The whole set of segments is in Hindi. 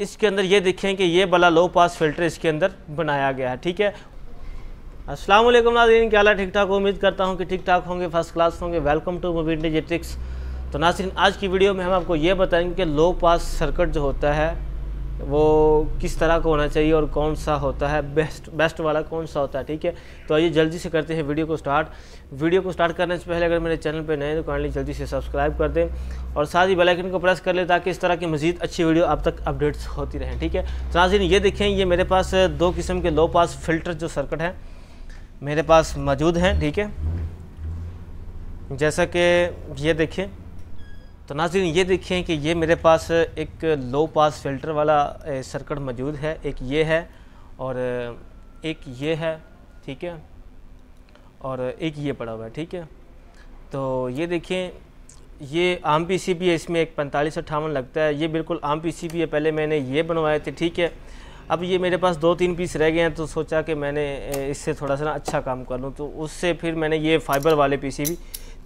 इसके अंदर ये देखें कि ये बला लो पास फिल्टर इसके अंदर बनाया गया है ठीक है अस्सलाम वालेकुम नाजरीन क्या हाल ठीक ठाक उम्मीद करता हूँ कि ठीक ठाक होंगे फर्स्ट क्लास होंगे वेलकम टू मोबी जेटिक्स तो नाजरीन आज की वीडियो में हम आपको ये बताएंगे कि लो पास सर्किट जो होता है वो किस तरह का होना चाहिए और कौन सा होता है बेस्ट बेस्ट वाला कौन सा होता है ठीक है तो आइए जल्दी से करते हैं वीडियो को स्टार्ट वीडियो को स्टार्ट करने से पहले अगर मेरे चैनल पर नए हैं तो काइंडली जल्दी से सब्सक्राइब कर दें और साथ ही बेलाइकन को प्रेस कर लें ताकि इस तरह की मजीद अच्छी वीडियो आप तक अपडेट्स होती रहें ठीक है तो नाजिन ये देखें ये मेरे पास दो किस्म के लो पास फिल्टर जो सर्कट हैं मेरे पास मौजूद हैं ठीक है जैसा कि ये देखें तो नाजिन ये देखिए कि ये मेरे पास एक लो पास फिल्टर वाला सर्कट मौजूद है एक ये है और एक ये है ठीक है और एक ये पड़ा हुआ है ठीक है तो ये देखिए ये आम पी सी है इसमें एक पैंतालीस अट्ठावन लगता है ये बिल्कुल आम पी सी है पहले मैंने ये बनवाए थे ठीक है अब ये मेरे पास दो तीन पीस रह गए हैं तो सोचा कि मैंने इससे थोड़ा सा ना अच्छा काम कर लूँ तो उससे फिर मैंने ये फाइबर वाले पी सी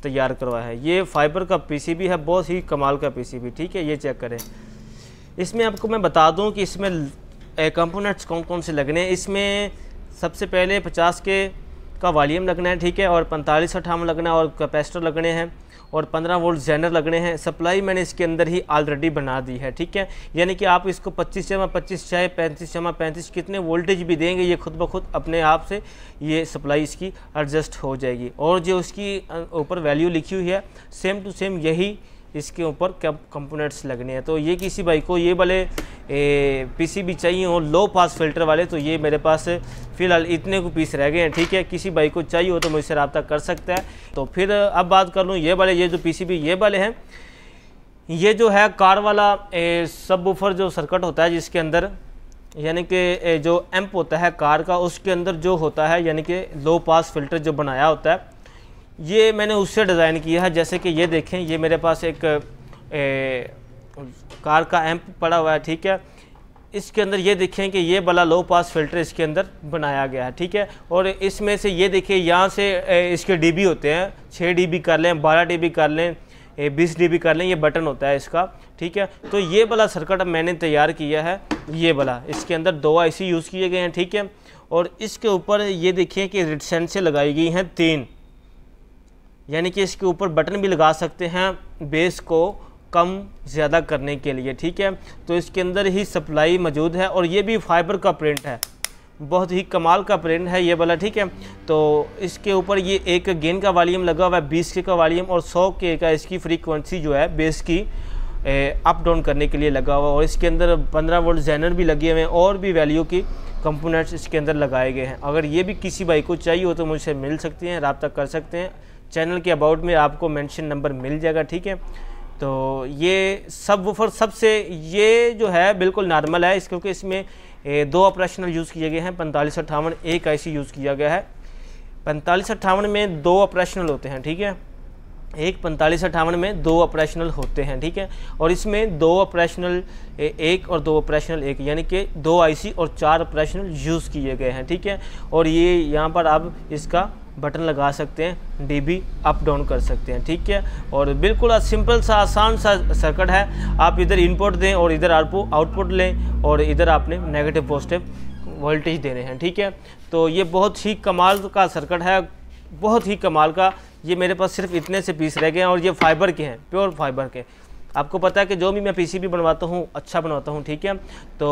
तैयार करवाया है ये फाइबर का पीसीबी है बहुत ही कमाल का पीसीबी ठीक है ये चेक करें इसमें आपको मैं बता दूं कि इसमें कंपोनेंट्स कौन कौन से लगने हैं इसमें सबसे पहले 50 के का वॉल्यूम लगना है ठीक है और पैंतालीस अठावन लगना है और कैपेसिटर लगने हैं और 15 वोल्ट जैनर लगने हैं सप्लाई मैंने इसके अंदर ही ऑलरेडी बना दी है ठीक है यानी कि आप इसको 25 जमा 25 चाहे 35 जमा 35 कितने वोल्टेज भी देंगे ये खुद ब खुद अपने आप से ये सप्लाई इसकी एडजस्ट हो जाएगी और जो उसकी ऊपर वैल्यू लिखी हुई है सेम टू सेम यही इसके ऊपर क्या कंपोनेंट्स लगने हैं तो ये किसी भाई को ये वाले पीसीबी चाहिए हो लो पास फिल्टर वाले तो ये मेरे पास फ़िलहाल इतने को पीस रह गए हैं ठीक है किसी भाई को चाहिए हो तो मुझसे रबता कर सकता है तो फिर अब बात कर लूँ ये वाले ये जो पी ये वाले हैं ये जो है कार वाला सब बूफर जो सर्कट होता है जिसके अंदर यानी कि जो एम्प होता है कार का उसके अंदर जो होता है यानी कि लो पास फिल्टर जो बनाया होता है ये मैंने उससे डिज़ाइन किया है जैसे कि ये देखें ये मेरे पास एक ए, कार का एम्प पड़ा हुआ है ठीक है इसके अंदर ये देखें कि ये बला लो पास फिल्टर इसके अंदर बनाया गया है ठीक है और इसमें से ये देखिए यहाँ से इसके डीबी होते हैं छः डीबी कर लें बारह डीबी कर लें बीस डी कर लें ये बटन होता है इसका ठीक है तो ये वाला सर्कट अब मैंने तैयार किया है ये वाला इसके अंदर दो आईसी यूज़ किए गए हैं ठीक है और इसके ऊपर ये देखिए कि रिटसेंसें से लगाई गई हैं तीन यानी कि इसके ऊपर बटन भी लगा सकते हैं बेस को कम ज़्यादा करने के लिए ठीक है तो इसके अंदर ही सप्लाई मौजूद है और ये भी फाइबर का प्रिंट है बहुत ही कमाल का प्रिंट है ये वाला ठीक है तो इसके ऊपर ये एक गेंद का वालीम लगा हुआ है बीस के का वालीम और सौ के का इसकी फ्रीक्वेंसी जो है बेस की अप डाउन करने के लिए लगा हुआ और इसके अंदर पंद्रह वोल्ट जैनर भी लगे हुए हैं और भी वैल्यू की कंपोनेंट्स इसके अंदर लगाए गए हैं अगर ये भी किसी भाई को चाहिए हो तो मुझसे मिल सकते हैं रबता कर सकते हैं चैनल के अबाउट में आपको मेंशन नंबर मिल जाएगा ठीक है तो ये सब वूफर सबसे ये जो है बिल्कुल नॉर्मल है इस क्योंकि इसमें दो ऑपरेशनल यूज़ किए गए हैं पैंतालीस अट्ठावन एक आईसी यूज़ किया गया है पैंतालीस अट्ठावन में दो ऑपरेशनल होते हैं ठीक है एक पैंतालीस अट्ठावन में दो ऑपरेशनल होते हैं ठीक है और इसमें दो ऑपरेशनल एक और दो ऑपरेशनल एक यानी कि दो आईसी और चार ऑपरेशनल यूज़ किए गए हैं ठीक है और ये यहाँ पर अब इसका बटन लगा सकते हैं डीबी अप डाउन कर सकते हैं ठीक है और बिल्कुल सिंपल सा आसान सा सर्किट है आप इधर इनपुट दें और इधर आपको आउटपुट लें और इधर आपने नेगेटिव पॉजिटिव वोल्टेज देने हैं ठीक है तो ये बहुत ही कमाल का सर्किट है बहुत ही कमाल का ये मेरे पास सिर्फ इतने से पीस रह गए हैं और ये फाइबर के हैं प्योर फाइबर के आपको पता है कि जो भी मैं पीसीबी बनवाता हूँ अच्छा बनवाता हूँ ठीक है तो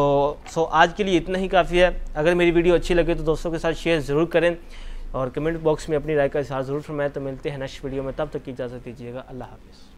सो आज के लिए इतना ही काफ़ी है अगर मेरी वीडियो अच्छी लगे तो दोस्तों के साथ शेयर ज़रूर करें और कमेंट बॉक्स में अपनी राय का इजहार ज़रूर फरमाएं तो मिलते हैं नेक्स्ट वीडियो में तब तक की इजाज़त दीजिएगा अल्लाह हाफिज़